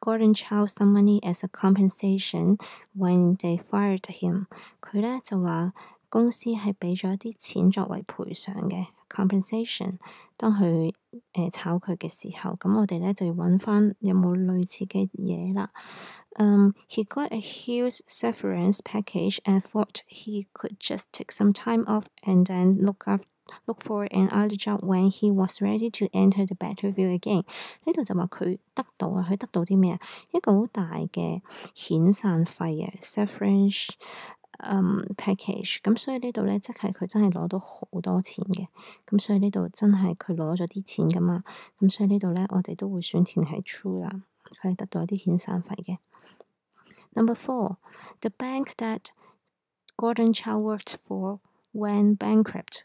Gordon Chow some money as a compensation when they fired him. him。佢咧就話公司係俾咗啲錢作為賠償嘅 compensation。當佢誒、呃、炒佢嘅時候，咁我哋咧就要揾翻有冇類似嘅嘢啦。Um, he got a huge severance package and thought he could just take some time off and then look after look for an other job when he was ready to enter the battlefield again。呢度就話佢得到啊，佢得到啲咩啊？一個好大嘅遣散費啊 severance 嗯 package。咁所以呢度咧，即係佢真係攞到好多錢嘅。咁所以呢度真係佢攞咗啲錢噶嘛。咁所以呢度咧，我哋都會選填係 true 啦。佢係得到一啲遣散費嘅。Number four, the bank that Gordon Chow worked for went bankrupt.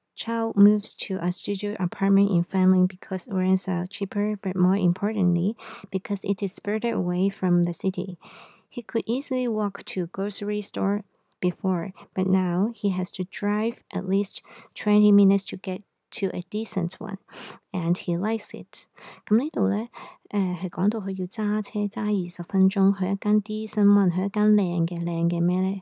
Chow moves to a studio apartment in Fanling because rents are cheaper, but more importantly, because it is further away from the city. He could easily walk to grocery store before, but now he has to drive at least 20 minutes to get to a decent one, and he likes it。咁呢度咧，誒係講到佢要揸車揸二十分鐘去一間 decent one，去一間靚嘅靚嘅咩咧？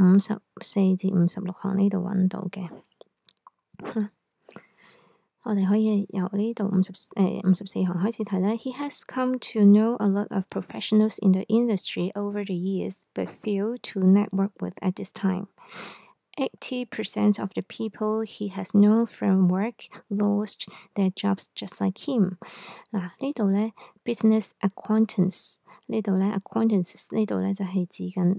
五十四至五十六行呢，度揾到嘅。我哋可以由呢度五十诶五十四行开始睇咧。He has come to know a lot of professionals in the industry over the years, but few to network with at this time. Eighty percent of the people he has known from work lost their jobs just like him。嗱呢度咧，business acquaintance 呢度咧，acquaintances 呢度咧就係指緊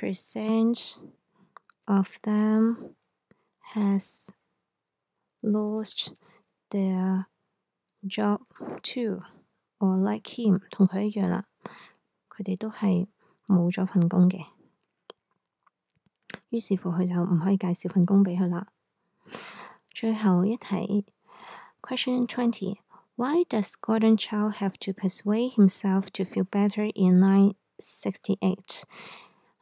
percent of them has lost their job too or like him Twenty: Why does Gordon Chow have to persuade himself to feel better in 968?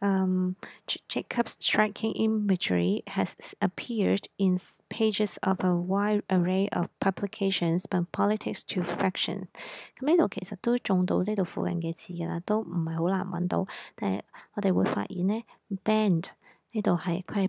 Um, Jacob's striking imagery has appeared in pages of a wide array of publications from politics to faction。咁呢度其實都中到呢度附近嘅字㗎啦，都唔係好難揾到。但係我哋會發現呢 b a n d 呢度係佢係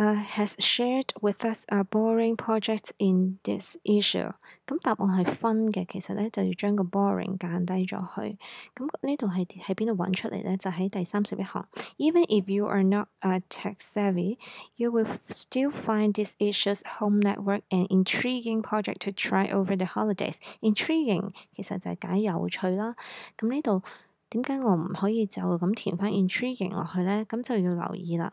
Uh, has shared with us a boring project in this issue。咁答案係分嘅，其實咧就要將個 boring 減低咗去。咁呢度係喺邊度揾出嚟咧？就喺第三十一行。Even if you are not a tech savvy, you will still find this issue's home network an intriguing project to try over the holidays. Intriguing 其實就係解有趣啦。咁呢度點解我唔可以就咁填翻 intriguing 落去咧？咁就要留意啦。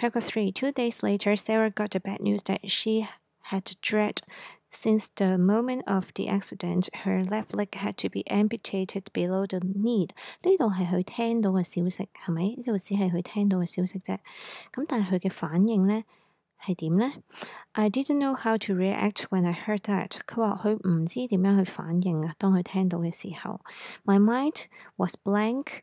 Paragraph 3 Two days later, Sarah got the bad news that she had dread since the moment of the accident, her left leg had to be amputated below the knee. knee。呢度係佢聽到嘅消息，係咪？呢度只係佢聽到嘅消息啫。咁但係佢嘅反應呢係點呢？I didn't know how to react when I heard that. that。佢話佢唔知點樣去反應啊，當佢聽到嘅時候。My mind was blank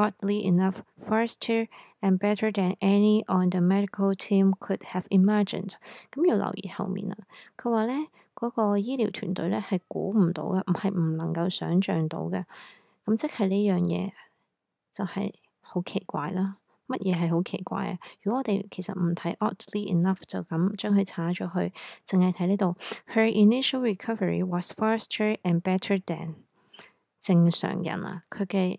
oddly enough, faster and better than any on the medical team could have imagined。咁要留意後面啊，佢話咧嗰個醫療團隊咧係估唔到嘅，唔係唔能夠想像到嘅。咁即係呢樣嘢就係好奇怪啦。乜嘢係好奇怪啊？如果我哋其實唔睇 oddly enough 就咁將佢叉咗去，淨係睇呢度。Her initial recovery was faster and better than 正常人啊，佢嘅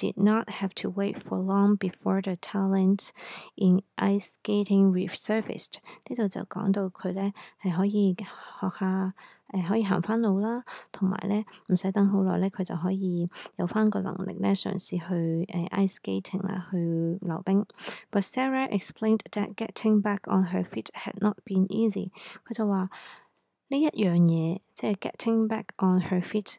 did not have to wait for long before the talent in ice skating resurfaced。呢度就講到佢咧係可以學下。誒可以行翻路啦，同埋咧唔使等好耐咧，佢就可以有翻個能力咧，嘗試去誒 ice skating 啦，去溜冰。But Sarah explained that getting back on her feet had not been easy。佢就話呢一樣嘢，即係 getting back on her feet。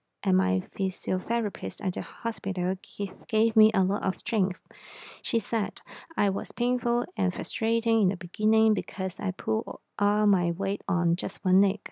and my physiotherapist at the hospital gave me a lot of strength. She said I was painful and frustrating in the beginning because I pulled all my weight on just one leg.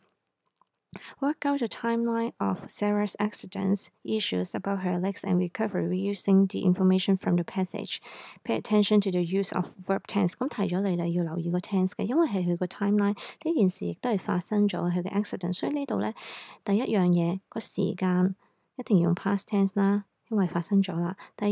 Work out a timeline of Sarah's accidents, issues about her legs and recovery using the information from the passage. Pay attention to the use of verb tense. tense。咁提咗你啦，要留意個 tense 嘅，因為係佢個 timeline 呢件事亦都係發生咗佢嘅 accident。所以呢度呢，第一樣嘢個時間一定要用 past tense 啦，因為發生咗啦。第二